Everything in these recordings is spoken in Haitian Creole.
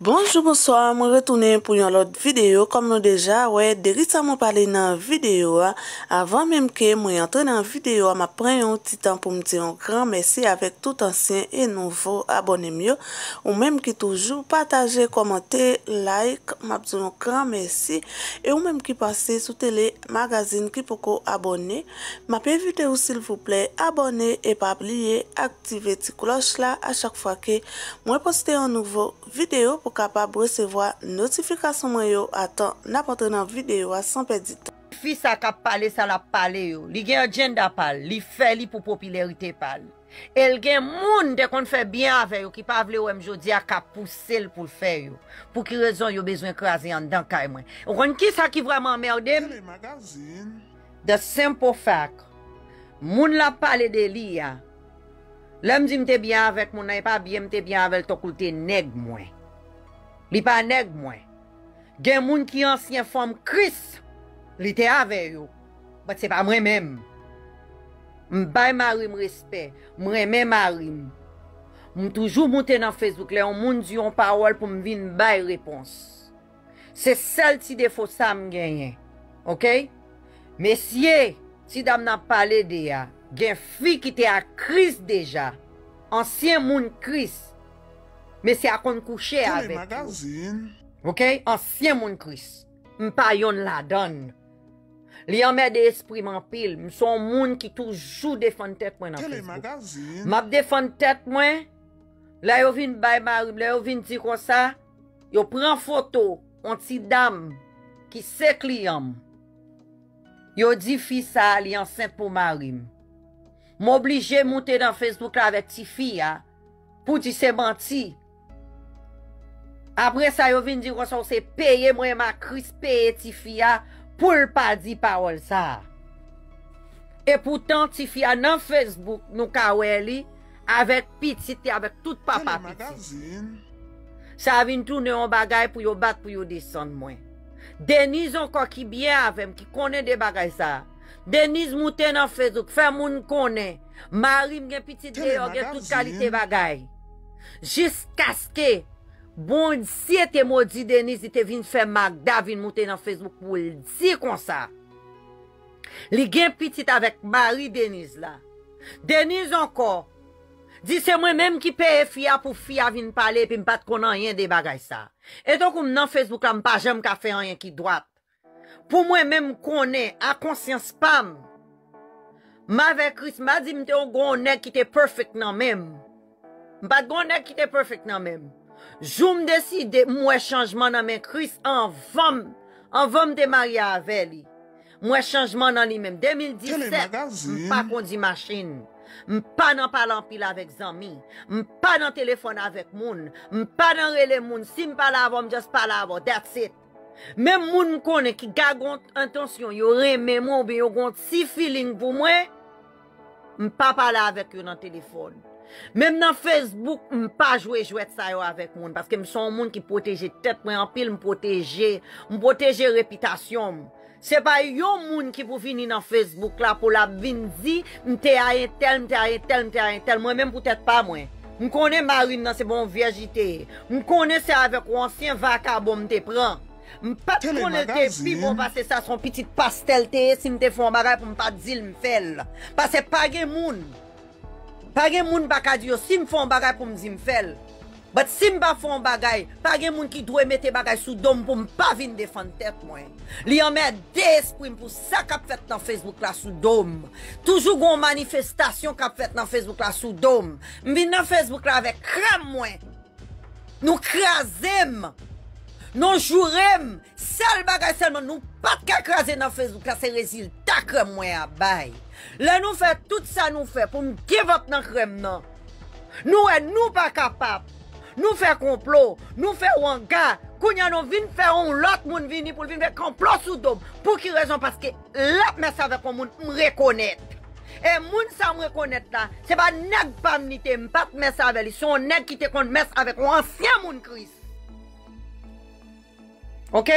Bonjour, bonsoir, mwen retounen pou yon lot videyo. Kom nou deja, wè, derisa mwen pale nan videyo a. Avan mwen ke mwen yon tre nan videyo a, mwen pren yon ti tan pou mwen te yon gran mersi avèk tout ansyen e nouvo abonem yo. Ou mwen mwen ki toujou, pataje, komente, like. Mwen ap zoun yon gran mersi. E ou mwen mwen ki pase sou tele magazin ki pou ko abonè. Mwen pe videyo sil pou ple abonè e pa bliye aktive ti kloch la a chak fwa ke mwen poste yon nouvo videyo kapab resevoa notifikasyon mwen yo atan napotre nan videyo asan pedite. Fisa ka pale sa la pale yo, li gen agenda pale, li fe li pou popularite pale. El gen moun de kon fè byan ave yo ki pavle yo mjodi a ka puse l pou l fè yo. Pou ki rezon yo bezwen krasi an dan kaj mwen. Roun ki sa ki vwaman merde? De sempou fak, moun la pale de li ya. Lèm di mte byan avek moun ay e pa byan mte byan avek tokou te neg mwen. Li pa aneg mwen. Gen moun ki ansyen fòm kris, li te ave yo. Bote se pa mre mèm. M bay marym respè, mre mèm marym. M toujou mouten an Facebook le, an moun di yon parol pou m vi n bay repons. Se sel ti defosam genyen. Ok? Mesye, ti dam nan pale de ya, gen fi ki te a kris deja. Ansyen moun kris, Me si akon kouche avek yo. Ok, ansyen moun kris. M pa yon la don. Li yon mè de esprim an pil. M son moun ki toujou defan tet mwen nan Facebook. M ap defan tet mwen. La yo vin bay ma rim. La yo vin di kon sa. Yo pran foto. On ti dam. Ki se kli yon. Yo di fi sa ah, li ansen pou ma rim. M oblije moutè nan Facebook la ve ti fi ya. Pou di se manti. apre sa yo vin di ronson se peye mwen ma kris peye ti fiya pou l pa di parol sa. E pou tan ti fiya nan Facebook nou ka wè li avèk pitite avèk tout papa pitite. Sa vin toune yon bagay pou yo bat pou yo dison mwen. Deniz anko ki byen avèm ki konen de bagay sa. Deniz mouten nan Facebook fè moun konen. Marim gen pitite de yon gen tout kalite bagay. Jis kaskè. Bon, si ete modi Deniz ite vin fe Magda vin mouten nan Facebook pou li di kon sa. Li gen pitit avek mari Deniz la. Deniz anko, di se mwen menm ki pe e fya pou fya vin pale pe m pat kon anyen de bagay sa. Eto koum nan Facebook la, m pa jem ka fe anyen ki dwap. Pou mwen menm konen, a konsyans pam. Ma vekris, ma di mte o gounen ki te perfek nan menm. M pat gounen ki te perfek nan menm. Jou m deside mwen chanjman nan men kris an vam, an vam de Maria Aveli. Mwen chanjman nan li men, 2017, m pa kondi masjin. M pa nan palan pil avèk zami, m pa nan telefon avèk moun, m pa nan rele moun, si m pala avèm, jaz pala avèm, that's it. Men moun m konen ki gagont intonsyon, yo reme moun, yo gont si filin pou mwen, m pa pala avèk yo nan telefon. Mem nan Facebook m pa jwe jwet sa yo avèk moun Paske m son moun ki poteje tèt mwen Anpil m poteje M poteje repitasyon m Se pa yo moun ki pou vini nan Facebook la Pou la vini zi M te ayen tel, m te ayen tel, m te ayen tel Mwen mèm potejt pa mwen M konen ma rin nan se bon viejite M konen se avèk ou ansyen vakar bon m te pran M pat konen te pi Bon pase sa son piti pastel te Si m te fwa m bagay pou m pat zil m fel Pase pagè moun Page moun baka diyo, si m fon bagay pou m zim fel. But si m ba fon bagay, page moun ki dwe mette bagay sou dome pou m pa vin defan tet mwen. Li yon mè desprim pou sa kap fet nan Facebook la sou dome. Toujou goun manifestasyon kap fet nan Facebook la sou dome. M vin nan Facebook la ve krem mwen. Nou krezem. Nou jurem. Sel bagay sel mwen nou pat ka kreze nan Facebook la se rezil takrem mwen abay. Le nou fè tout sa nou fè pou m give up nan krem nan. Nou e nou pa kapap. Nou fè komplot. Nou fè wangar. Kou nyan nou vin fè ou lot moun vin ni pou vin vè komplot sou dom. Pou ki rezon paske lot mè savè kon moun m rekonèt. E moun sa m rekonèt la. Se ba neg bannite m pat mè savè li. Se yo neg ki te kon mè savè kon ansyen moun kris. Ok?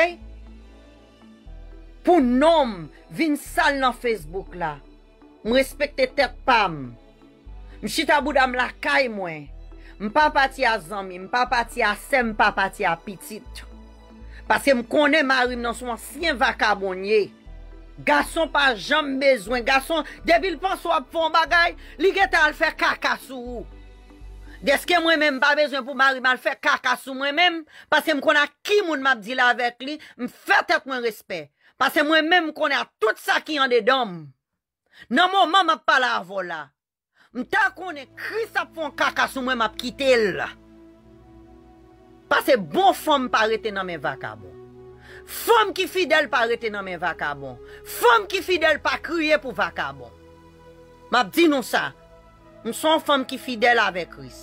Pou nom vin sal nan Facebook la. Mw respekte tek pam. Mw chita boudam lakay mwen. Mw pa pati a zanmi, mw pa pati a sem, mw pa pati a pitit. Pase mw konen marim nan sou ansyen vakabonye. Gason pa jam bezwen. Gason debil pan sou ap fon bagay. Ligeta al fè kakasu ou. Deske mwen men mba bezwen pou marim al fè kakasu mwen men. Pase mwen konen ki moun mabdila avèk li. Mw fè tek mwen respek. Pase mwen men mwen konen a tout sa ki yande damm. Nanmou man ap pale avola Mta konen kris ap fon kaka sou mwen ap kite l Pase bon fom parete nanmen vakabo Fom ki fidel parete nanmen vakabo Fom ki fidel pa kriye pou vakabo Map di nou sa Mson fom ki fidel ave kris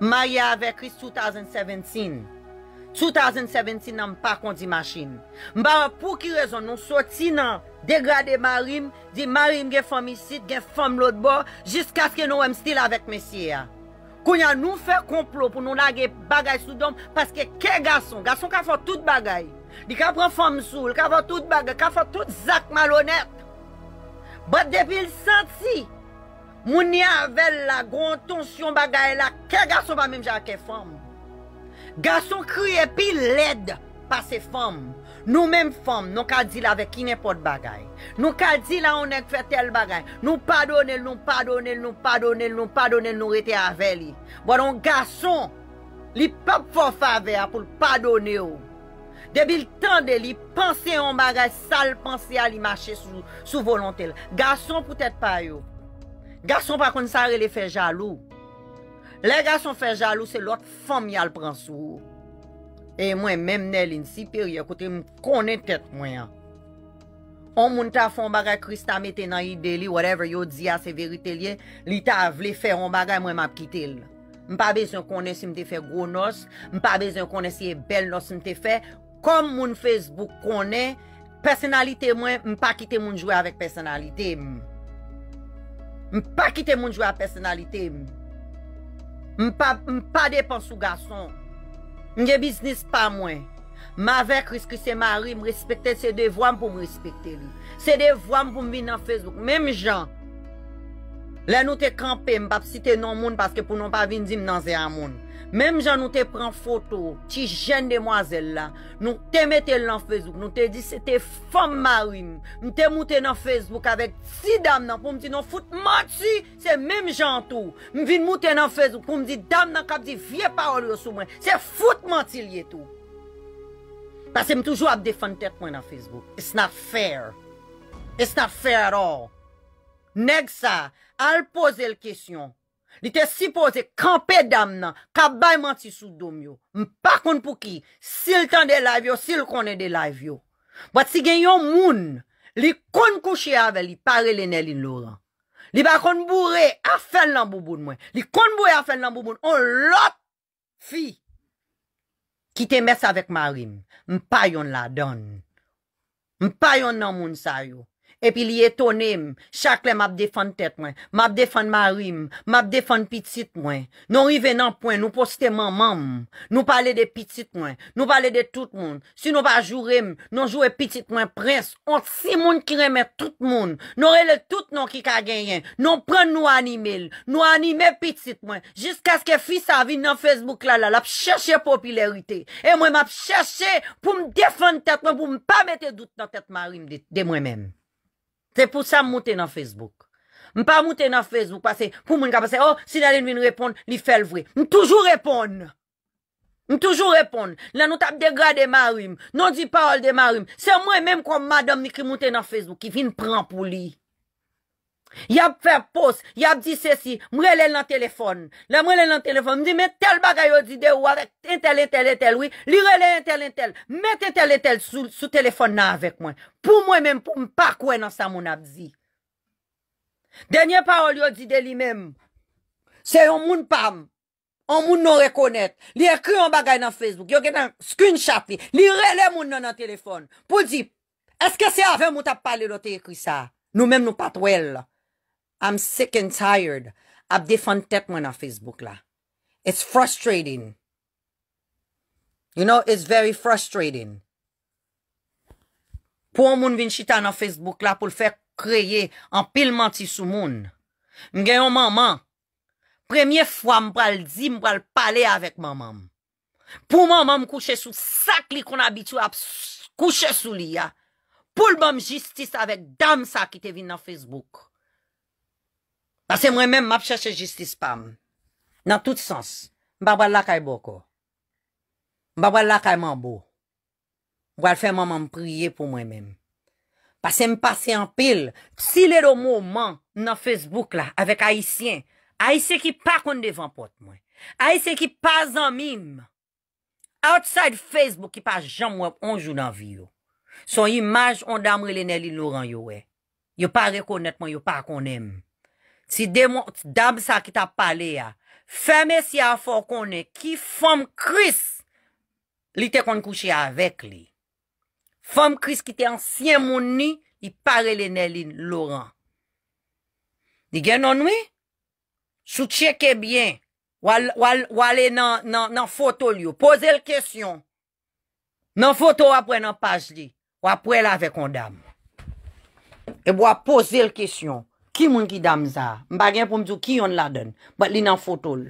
Maya ave kris 2017 2017 nanm pa kon di masin Mba ap pou ki rezon nou soti nanm degrade marim, di marim gen fòm isit, gen fòm lòd bò, jisk aske nou wèm stil avèk mesyè. Kou nyan nou fè komplo pou nou lage bagay sou dom, paske ke gason, gason ka fò tout bagay, di ka prò fòm sou, ka fò tout bagay, ka fò tout zak malonèt. Bòt depil santi, mouni avèl la, gwan ton syon bagay la, ke gason pa mim jare ke fòm. Gason kriye pil led pa se fòm. Nou mèm fòm, nou ka di la ve kinèpòt bagay. Nou ka di la onèk fè tel bagay. Nou padonèl, nou padonèl, nou padonèl, nou padonèl, nou padonèl nou rete avè li. Bo don gason, li pòp fòf avè a pou l'padonè ou. Debil tèndè li, pensè an bagay sal, pensè a li mâche sou volontèl. Gason pou tèt pa yo. Gason pa kon sa re li fè jalou. Le gason fè jalou se lòt fòm yal pransou ou. E mwen mèm nel in Sipir, yo kote m konen tet mwen ya. On moun ta fè an bagay, Krista meten nan ide li, whatever yo diya se verite li, li ta vle fè an bagay, mwen m ap kitel. M pa bezon konen si m te fè gounos, m pa bezon konen si e bel nos m te fè, kom moun Facebook konen, personalite mwen, m pa kite moun jwe avèk personalite. M pa kite moun jwe avèk personalite. M pa depan sou gason. Nge biznis pa mwen Ma vek riski se mari M respekte se devwa m pou m respekte li Se devwa m pou m bin nan Facebook Mem jan Len nou te kampe m pap site nan moun Paske pou non pa bin di m nan ze an moun Mem jan nou te pren foto, ti jen demwazel la, nou te metel nan Facebook, nou te di se te fom mawi, m te mouten nan Facebook avek si dam nan pou m di nou fout manti, se mem jan tou. M vin mouten nan Facebook pou m di dam nan kap di vie parol yo sou mwen, se fout manti liye tou. Pase m toujou ap defan tet mwen nan Facebook. It's not fair. It's not fair or. Neg sa, al pose l kisyon. Li te sipose kampe dam nan, kabayman ti sou dom yo. Mpa kon pou ki, sil tan de laiv yo, sil konen de laiv yo. Bat si gen yon moun, li kon kouche ave, li pare le nel in lora. Li ba kon boure, a fen lan bouboun mwen. Li kon boure a fen lan bouboun, on lop fi. Ki te mes avek ma rim, mpa yon la don. Mpa yon nan moun sayo. Epi li etonem, chakle map defon tet mwen, map defon marim, map defon pitit mwen. Non rive nan pwen, nou poste mamam, nou pale de pitit mwen, nou pale de tout mwen. Si nou pa jurem, non jure pitit mwen, prens, on si moun kirem e tout moun. Non rele tout non ki ka genyen, non pren nou anime, nou anime pitit mwen. Jiske aske fi sa vi nan Facebook la la, lap chache popularite. E mwen map chache pou m defon tet mwen, pou m pa mette dout nan tet marim de mwen menm. Se pou sa mouten nan Facebook. M pa mouten nan Facebook. Pase pou moun kapase. Oh, si nan en vin reponde, li fel vwe. M toujou reponde. M toujou reponde. La nou tap degra de marim. Non di parol de marim. Se mwen menm kon madam mi ki mouten nan Facebook. Ki vin pran pou li. Yab fe pos, yab di se si, mrele nan telefon, la mrele nan telefon, mdi met tel bagay yo di de ou arek entel entel entel, li rele entel entel, met entel entel sou telefon nan avek mwen. Pou mwen menm pou mpakwe nan sa moun ap di. Denye parol yo di de li menm, se yon moun pam, yon moun non rekonet, li ekri yon bagay nan Facebook, yo genan screenshot li, li rele moun nan telefon, pou di, eske se ave mout ap pale lote ekri sa, nou menm nou patwel. I'm sick and tired ap defantek mwen na Facebook la. It's frustrating. You know, it's very frustrating. Pou moun vin chita nan Facebook la pou l fè kreye an pil manti sou moun. M genyon maman, premye fwa m pral zi m pral pale avèk maman. Pou maman m kouche sou sak li kon abitou ap kouche sou li ya. Poul m jistis avèk dam sa ki te vin nan Facebook. Pase mwen men map chache justice pam. Nan tout sens. Mba wala ka e boko. Mba wala ka e manbo. Wala fe maman mpriye pou mwen men. Pase m passe en pil. Psi le do mou man nan Facebook la, avek Aisyen, Aisyen ki pa kon devan pot mwen. Aisyen ki pa zan mim. Outside Facebook ki pa jam wep onjou nan vi yo. Son imaj on damre le nel in loran yo we. Yo pa rekonet mwen, yo pa kon eme. Si dame sa ki ta pale ya. Feme si a fò konè. Ki fòm kris. Li te kon kouche ya vek li. Fòm kris ki te ansyen mouni. I pare le nelin Laurent. Di gen non wè? Sou tcheke byen. Wale nan foto li yo. Poze l kèsyon. Nan foto wapre nan page li. Wapre la vek kon dame. E wapose l kèsyon. Ki moun ki dam za? M bagen pou m djou ki yon la den? Bat li nan fotol.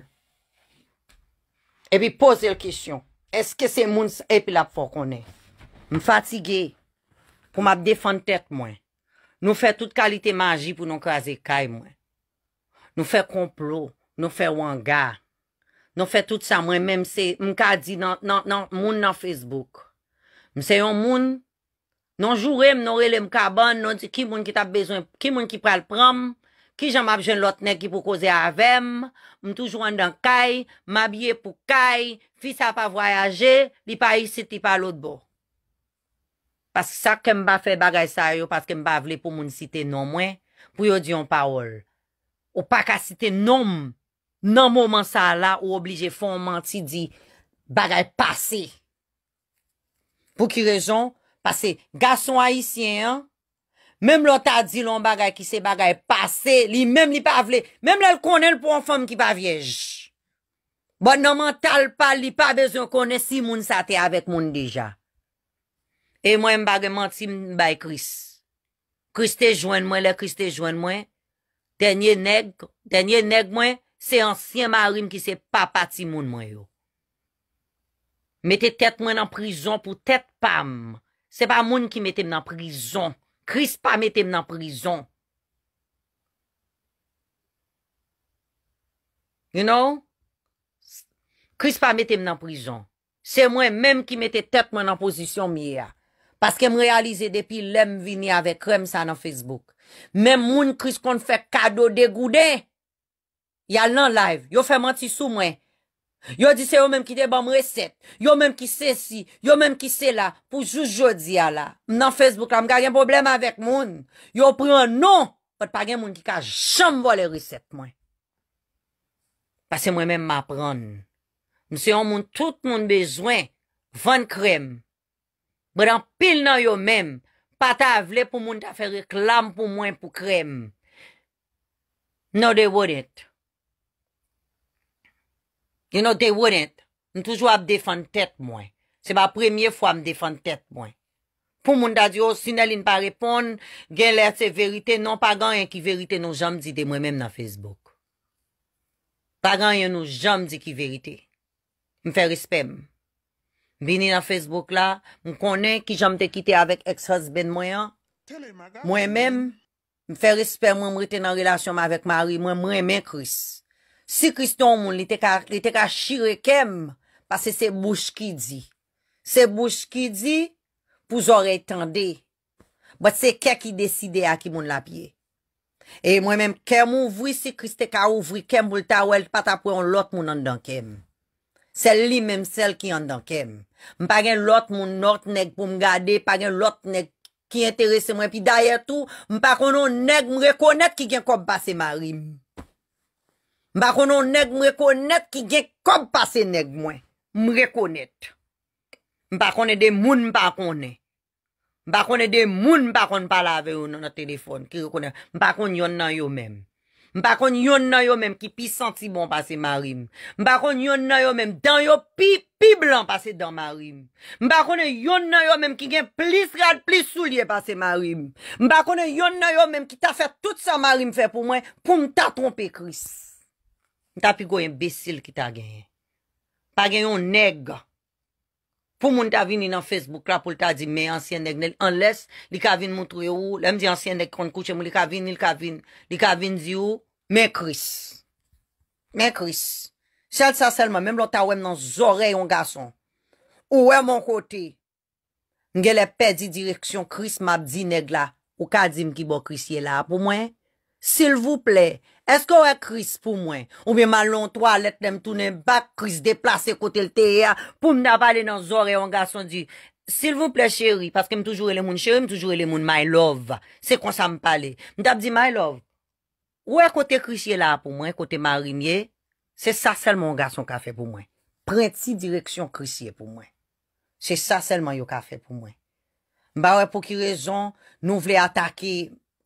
Epi pose l kisyon. Eske se moun epi la pou konen? M fatige. Kou m ap defan tet mwen. Nou fe tout kalite maji pou nou kaze kay mwen. Nou fe komplo. Nou fe wangar. Nou fe tout sa mwen. Men m se m ka di nan moun nan Facebook. M se yon moun Non jurem, non relem kaban, non di ki moun ki tap bezon, ki moun ki pral pram, ki janm ap jen lotnen ki pou koze avem, m toujou an dan kay, m abye pou kay, fis ap avoyaje, li pa yisit, li pa lout bo. Pas sa kem ba fe bagay sa yo, pas kem ba vle pou moun site nomwen, pou yo diyon parol. Ou pa ka site nom, nom oman sa la, ou oblije fon manti di bagay pase. Pou ki rejon, Pase, gason haisyen an, mem lò ta di lò bagay ki se bagay pase, li mem li pa vle, mem lè l konen l pou an fom ki pa viej. Bon nan man tal pa, li pa bezon konen si moun sa te avèk moun deja. E mwen m bagay manti m bay e Kris. Kris te jwenn mwen lè, Kris te jwenn mwen, tenye neg, tenye neg mwen, se ansyen marim ki se papati moun mwen yo. Mete tet mwen an prizon pou tet pam, Se pa moun ki mette m nan prizon. Chris pa mette m nan prizon. You know? Chris pa mette m nan prizon. Se mwen menm ki mette tep mwen nan posisyon miya. Paske m realize depi lem vini avek rem sa nan Facebook. Menm moun Chris kon fè kado degouden. Ya lan live. Yo fè mwen ti sou mwen. Yo di se yo menm ki de bom resep Yo menm ki se si, yo menm ki se la Pou jous jodi ya la M nan Facebook la m gage yon problem avek moun Yo pre yon nou Fote page moun ki ka jom vo le resep mwen Pase mwen menm ma pran M se yon moun tout moun bezwen Van krem Bredan pil nan yo menm Pata avle pou moun ta fe reklam pou mwen pou krem No de wot ete Yon oh, non, non, nou te wounet, m toujou ap defan tet mwen. Se ba premye fwa m defan tet mwen. Pou moun da di yo, sinel in pa repon, gen lese verite, non pa gan yon ki verite nou jam di de mwen men na Facebook. Pa gan yon nou jam di ki verite. M fe respem. M bini na Facebook la, m konen ki jam te kite avèk ex-husband mwen yan. Mwen men, m fe respem mwen m rete nan relasyon m avèk mari, mwen mwen men kris. Si kriston moun li te ka shire kem, pase se bouj ki di. Se bouj ki di, pou zorey tende. Bote se ke ki deside a ki moun la pie. E mwen menm kem ouvri, si kriston ka ouvri kem boul ta wèl, pata pou yon lot moun an dan kem. Sel li menm sel ki an dan kem. Mpa gen lot moun lot neg pou m gade, mpa gen lot neg ki enterese mwen, pi daye tou, mpa konon neg mrekonet ki gen kop base ma rim. Mbakon nou neg mrekonet ki gen kob pase neg mwen. Mrekonet. Mbakon e de moun mbakon e. Mbakon e de moun mbakon pa lave ou nan a telefon ki rekonet. Mbakon yon nan yo men. Mbakon yon nan yo men ki pi senti bon pase ma rim. Mbakon yon nan yo men dan yo pi, pi blan pase dan ma rim. Mbakon e yon nan yo men ki gen plis rad, plis sou liye pase ma rim. Mbakon e yon nan yo men ki ta fè tout sa ma rim fè pou mwen pou mta trompe kris. Nta pi goyen besil ki ta genye. Pa genye yon neg. Pou moun ta vini nan Facebook la pou lta di men ansyen neg. Nel anles, li ka vin moun troye ou. Lem di ansyen neg kon kouche moun. Li ka vin, li ka vin. Li ka vin di ou. Men Kris. Men Kris. Sèl sa selman, mèm lò ta wèm nan zorey yon gason. Ou wèm an kote. Nge lè pedi direksyon Kris map di neg la. Ou ka dim ki bo Kris ye la. Pou mwen, s'il vous plè. S'il vous plè. Eske ou e kris pou mwen? Ou mi man lontwa letne mtounen bak kris deplase kote lteya pou mna pale nan zore yon gason di. Sil vou ple cheri, paske m toujoure le moun cheri, m toujoure le moun my love. Se kon sa m pale. M dab di my love. Ou e kote krisye la pou mwen, kote marinye, se sa selman yon gason ka fe pou mwen. Pren ti direksyon krisye pou mwen. Se sa selman yon ka fe pou mwen. M ba wè pou ki rezon nou vle atake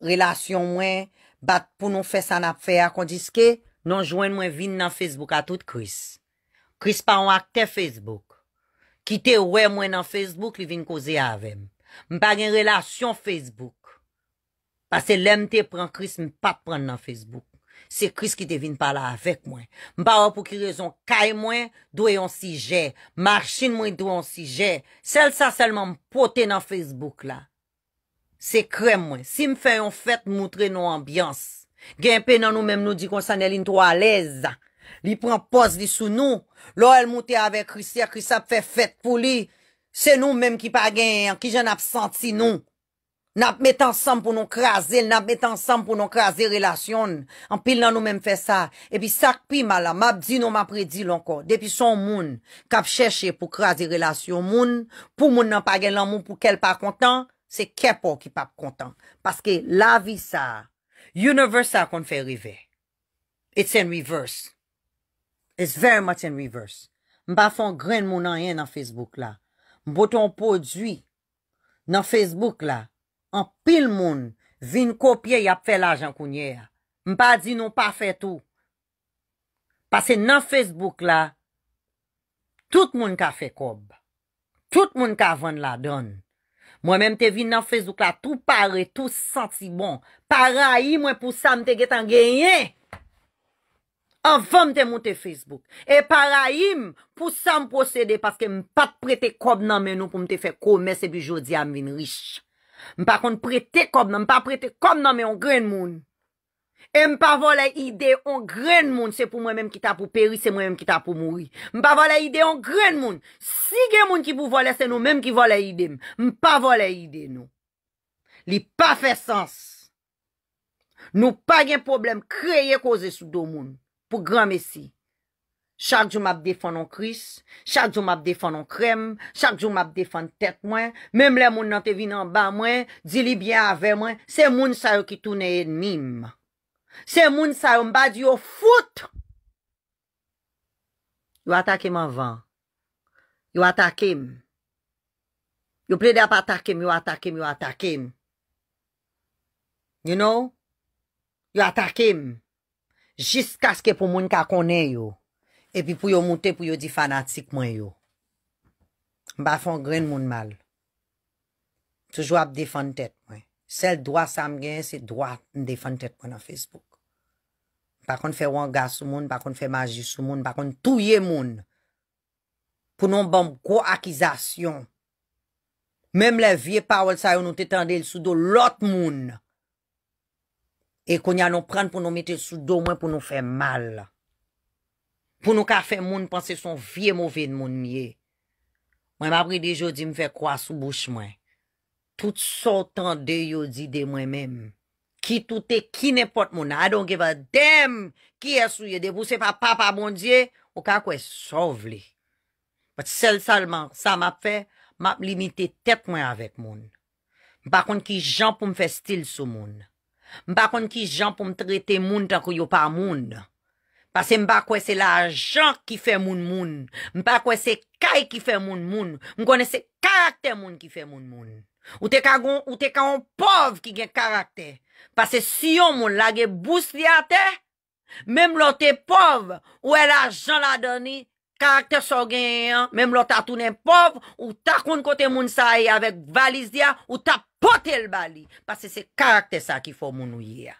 relasyon mwen. Bat pou nou fè san ap fè a kondiske, nou jwen mwen vin nan Facebook a tout Chris. Chris pa wak te Facebook. Ki te wè mwen nan Facebook, li vin koze avèm. Mpa gen relasyon Facebook. Pase lem te pran Chris, mi pat pran nan Facebook. Se Chris ki te vin pala avèk mwen. Mpa wak pou ki rezon kaj mwen, dwe yon si jè. Marchin mwen dwe yon si jè. Sel sa selman mpote nan Facebook la. Se krem wè, si m fè yon fèt moutre nou ambyans, gen pè nan nou mèm nou di kon san el in to alèz, li pran pos di sou nou, lò el moutè ave Christia, Christia pfè fèt pou li, se nou mèm ki pa gen, ki jen ap santi nou, nap met ansam pou nou krasè, nap met ansam pou nou krasè relasyon, anpil nan nou mèm fè sa, epi sakpi ma la, map di nou ma predi lon ko, depi son moun, kap chèche pou krasè relasyon moun, pou moun nan pa gen lan moun pou kel par kontan, Se kepo ki pap kontan. Paske la vi sa. Universe sa kon fè rive. It's in reverse. It's very much in reverse. Mpa fon gren moun an yen nan Facebook la. Mbo ton podzi. Nan Facebook la. An pil moun. Vin kopye yap fè la jan kounye. Mpa di nou pa fè tou. Paske nan Facebook la. Tout moun ka fè kob. Tout moun ka vwenn la donn. Mwen men te vin nan fezouk la, tou pare, tou santi bon. Paraim mwen pou sa mte getan genyen. An fom te mwote Facebook. E paraim pou sa mposede paske m pat prete kob nan men nou pou mte fe komese bi jodi am vin rish. M pa kon prete kob nan, m pa prete kob nan men yon gren moun. E m pa vo la ide an gren moun, se pou mwen menm ki ta pou peri, se mwen menm ki ta pou mouri. M pa vo la ide an gren moun, si gen moun ki pou vo la, se nou menm ki vo la ide m, m pa vo la ide nou. Li pa fe sens. Nou pa gen problem kreye koze sou do moun, pou gran mesi. Chak jou map defon an kris, chak jou map defon an krem, chak jou map defon tet mwen, menm le moun nan te vi nan ba mwen, di li byen ave mwen, se moun sa yo ki touneye nim. Se moun sa yon bad yon foute, yon atakem anvan. Yon atakem. Yon ple de ap atakem, yon atakem, yon atakem. You know? Yon atakem. Jis kaskè pou moun kakone yon. Epi pou yon moutè pou yon di fanatik mwen yon. Mba fon gren moun mal. Toujou ap defante tèt mwen. Sel doa sam gen se doa defante tèt mwen an Facebook. Bakon fè wangas sou moun, bakon fè magis sou moun, bakon touye moun. Poun nou bom kwa akizasyon. Mem le vie pa wèl sa yo nou te tende l sou do lot moun. E kon ya nou pren pou nou mette l sou do mwen pou nou fè mal. Poun nou ka fè moun pan se son vie mouven moun ye. Mwen mabri de jodi mwen fè kwa sou bouch mwen. Tout sou tende yo di de mwen mèm. ki toute, ki nepot moun, adon ge va dem, ki yasouye, e debouse pa papa moun zye, ou ka kwe sov li. Pat sel salman, sa map fe, map limite tet moun avek moun. Mba kon ki jan pou mfe stil sou moun. Mba kon ki jan pou mtrete moun tan kwe yo pa moun. Pase mba kwe se la jan ki fe moun moun. Mba kwe se kay ki fe moun moun. Mba kwe se karakter moun ki fe moun moun. Ou te ka yon pov ki gen karakter. Pase si yon moun lage bous li ate, mem lo te pov, ou e la jan la doni, karakter so genyen, mem lo ta tounen pov, ou ta kon kote moun sa e avek valiz ya, ou ta pote l bali. Pase se karakter sa ki fo moun ou ye.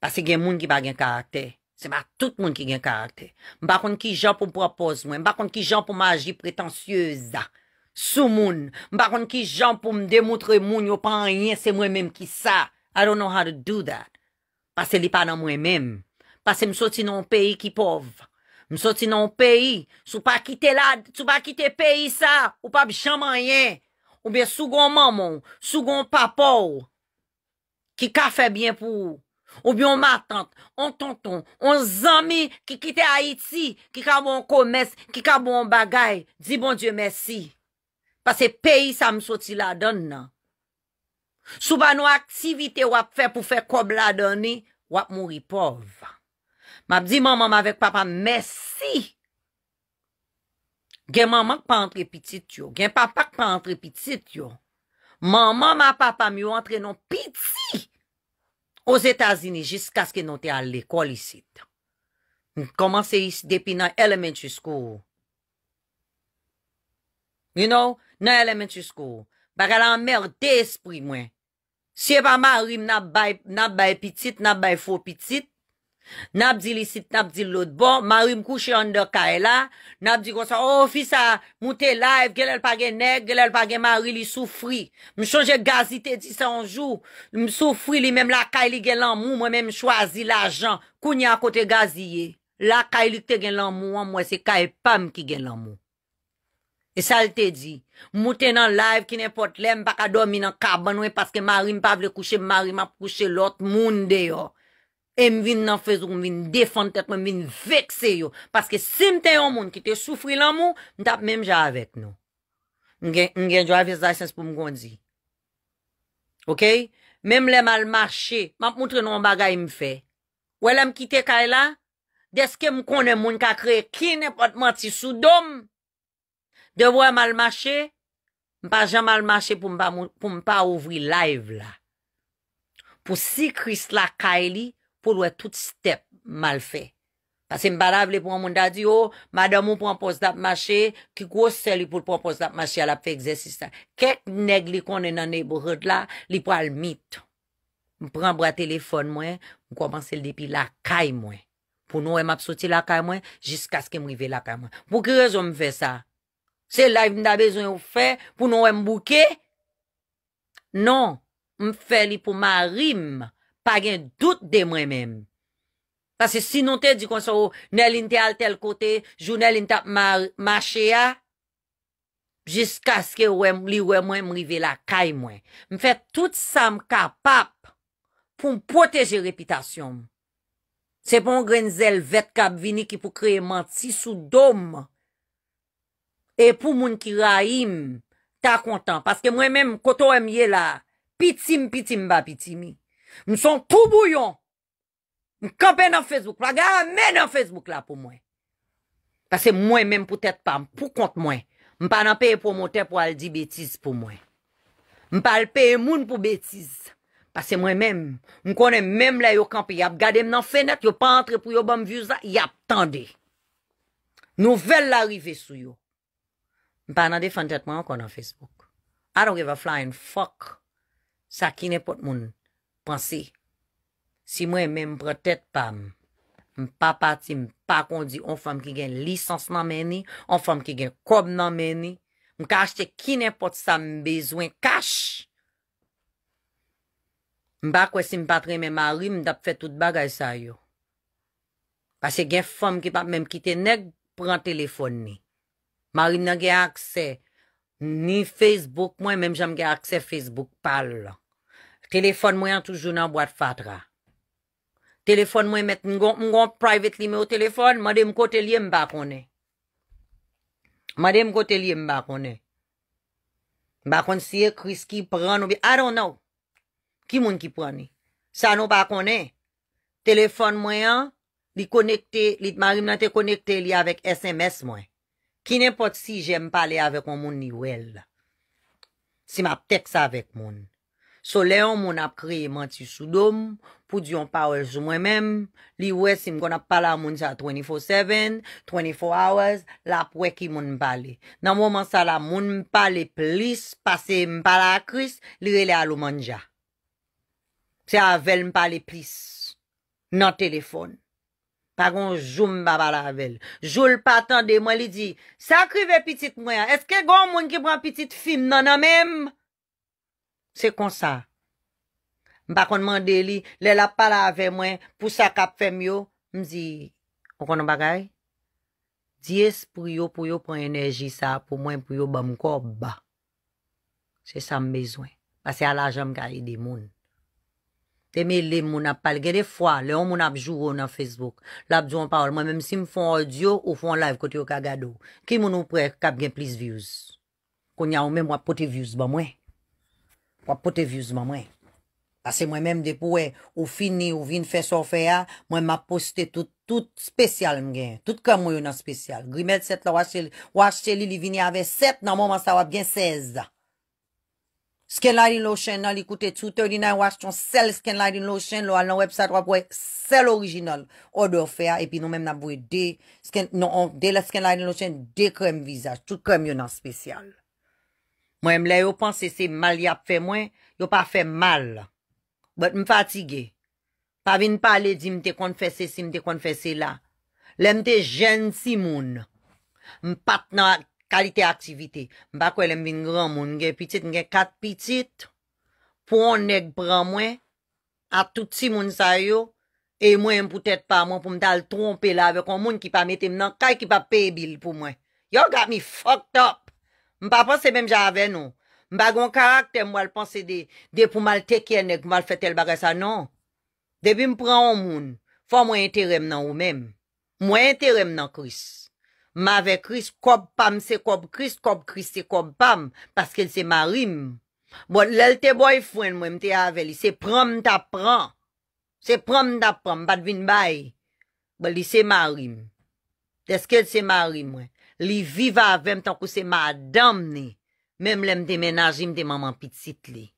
Pase gen moun ki ba gen karakter, se ba tout moun ki gen karakter. Mba kon ki jan pou mpropoz mwen, mba kon ki jan pou maji pretensyeza, sou moun, mba kon ki jan pou mdemoutre moun yo pan enyen se mwen menm ki sa, I don't know how to do that. Pase li pa nan mwen men. Pase msoti nan peyi ki pov. Msoti nan peyi. Sou pa kite peyi sa. Ou pa bi chanman yen. Ou bi sou gon mamon. Sou gon papou. Ki ka fe bien pou. Ou bi on matante. On tonton. On zami ki kite Haiti. Ki ka bon komes. Ki ka bon bagay. Di bon die mersi. Pase peyi sa msoti la don nan. Sou ba nou aktivite wap fè pou fè kob la donè, wap mou ripov. Mab di maman mavek papa, mèsi. Gen maman k pa antre pitit yo. Gen papa k pa antre pitit yo. Maman mwa papa myo antre nou pitit. O zetazini jis kasken nou te alè kol isit. Mwen komanse is depi nan elementary school. You know, nan elementary school. Bak ala emerte espri mwen. Siye pa marrim, nap bay pitit, nap bay fo pitit. Nap di lisit, nap di lot bon. Marrim kouche yon de kaela. Nap di gosan, oh fis a, moutelay, gel el page neg, gel el page mari li soufri. Mwen chonje gazite di sanjou. Mwen soufri li, mem la kaeli gen lan moun, mwen mem chwazi la jan. Kounye an kote gaziye. La kaeli kte gen lan moun, mwen mwen se kaepam ki gen lan moun. E sa l te di, mouten nan live ki ne pot lem, pa ka domi nan kaban we, paske mari m pa vle kouche, mari m ap kouche lot, moun de yo. E m vin nan fezou, m vin defante, m vin vekse yo, paske si m ten yon moun ki te soufri lan mou, m tap mèm ja avet nou. M gen, m gen, jwa vizay sens pou m gondzi. Ok? Mèm lèm al mache, m ap moutre nan bagay m fe. Wèl am kite kaila, deske m konen moun ka kre, ki ne pot mati sou dom, Devwa malmache, mpa jan malmache pou mpa ouvri live la. Pou si kris la kae li, pou lwe tout step malfe. Pase mpa ravle pou an moun da di yo, oh, madame ou pou an poslap mache, ki gwo seli pou an poslap mache, alap fe egzersi sa. Kek neg li konen an e bo hod la, li pou al mit. Mpren bratele fon mwen, mpw komanse l depi la kae mwen. Pou nou em ap soti la kae mwen, jiska sken mri ve la kae mwen. Pou kire zon mfe sa? Se la yon da bezwen ou fe pou nou wè mbouke? Non, m fè li pou m a rim, pa gen dout de m wè mèm. Pase si nou te di konso ou, nè lintè al tèl kote, jounè lintè ap m a chea, jiska skè li wè m wè m rive la kaj m wè. M fè tout sa m kapap pou m poteje repitasyon. Se pou m grenze l vet kap vini ki pou kreye manti sou dom m, E pou moun ki ra im, ta kontan. Paske mwen men, koto em ye la, pitim, pitim, ba pitimi. Mwen son tou bouyon. Mwen kampe nan Facebook. La gara men nan Facebook la pou mwen. Paske mwen men pou tèt pa, pou kont mwen. Mwen pa nan peye pou mote pou al di betiz pou mwen. Mwen pa al peye moun pou betiz. Paske mwen men, mwen konen men la yo kampe. Yap gade mnen fenet, yo pa antre pou yo bom vyuza, yap tende. Nou vel la rive sou yo. Mpa nan defan tet mwen akon nan Facebook. Adon ge va flan en fok. Sa ki ne pot moun. Pansi. Si mwen men mpre tet pam. Mpa pati mpa kondi on fam ki gen lisans nan meni. On fam ki gen kob nan meni. Mka achte ki ne pot sa mbezwen. Kach! Mpa kwen si mpa tremen mari mda pfe tout bagay sa yo. Pase gen fam ki pap men mkite nek pran telefon ni. Marim nan gen akse ni Facebook mwen, menm jan gen akse Facebook pal. Telefon mwen an toujou nan boat fatra. Telefon mwen mwen mwen mwen private li me ou telefon, mwen de mkote li mbakone. Mwen de mkote li mbakone. Mbakone siye kris ki pran ou bi, I don't know, ki mwen ki pran ni? San ou bakone? Telefon mwen an, li konekte, li marim nan te konekte li avek SMS mwen. Ki ne pot si jen mpale avek mwen moun ni wèl, si m ap tek sa avek moun. So leyon moun ap kriye manti sou dom, pou diyon pa wèl zou mwen mèm, li wèl si m kon ap pala moun sa 24-7, 24 hours, la ap weki moun mpale. Nan mwoman sa la moun mpale plis, pase mpale akris, li wèl e alou manja. Se avel mpale plis, nan telefon. Pa gon joum ba ba lavel, joul patande, mwen li di, sa krive pitit mwen, eske gon mwen ki pran pitit film nanan menm? Se kon sa, mba kon mande li, le la pala ave mwen, pou sa kap fèm yo, mzi, kon konon bagay? Diyes pou yo, pou yo pran enerji sa, pou mwen pou yo, ba mwen kor, ba. Se sa mbezwen, ase ala jom ga yi di moun. Deme lè moun apal gen defwa, lè moun apjou ou nan Facebook, lè apjou anpawal, mwen mèm si mfou an audio ou fou an live kote yo kagado. Ki moun ou prek kap gen plis views? Konya ou mèm wapote views ba mwen? Wapote views ba mwen? Pase mwen mèm depo wè, ou fini ou vin fè so fè ya, mwen maposte tout, tout spesyal mwen gen, tout kam mwen yo nan spesyal. Grimèd set la wache li, wache li li vini avè set nan moun masawap gen sez da. Sken Lighting Lotion nan li koute tout ordi nan wak chon sel Sken Lighting Lotion lo al nan website wap woy sel orijinal odor fe a epi nou men nan vwe de Sken Lighting Lotion de krem vizaj, tout krem yon nan spesyal. Mwen mle yo panse se mal yap fe mwen, yo pa fe mal. But m fatige, pa vin pa ale di mte konfese si mte konfese la. Le mte jen si moun, m pat nan ak Kalite aktivite. Mba kwe lem vin gran moun. Nge pitit, nge kat pitit. Poun nek pran mwen. A touti moun sayo. E mwen mpoutet pa mwen pou m dal tronpe la. Ve kon moun ki pa metem nan. Kay ki pa pe bil pou mwen. Yo gami fok top. Mpa pense mwen jave nou. Mba goun karakter mwal pense de pou mwal tekye nek. Mwal fetel bare sa non. Debi mpran moun. Fwa mwen enterem nan ou men. Mwen enterem nan kris. Ma ve kris, kob pam se kob kris, kob kris se kob pam, paske l se marim. Bo l el te boy fwen mwen te ave li, se prom ta prom. Se prom ta prom, pad bin bay. Bo li se marim. Deske l se marim mwen. Li viva avem tanko se madam ni, mem lem demenajim de maman pitit li.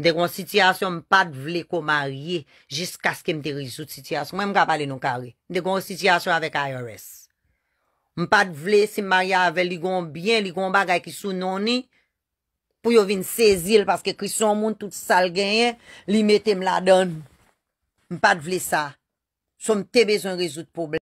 De kon sityasyon mpad vle ko marye, jiskas kem de rizout sityasyon. Mwen mga pale nou kare, de kon sityasyon avek a yores. M pa dvle se m maryave li gon bien, li gon bagay ki sou noni, pou yo vin sezil, paske kri son moun tout sal genyen, li metem la don. M pa dvle sa. Som te bezon rezout pou blen.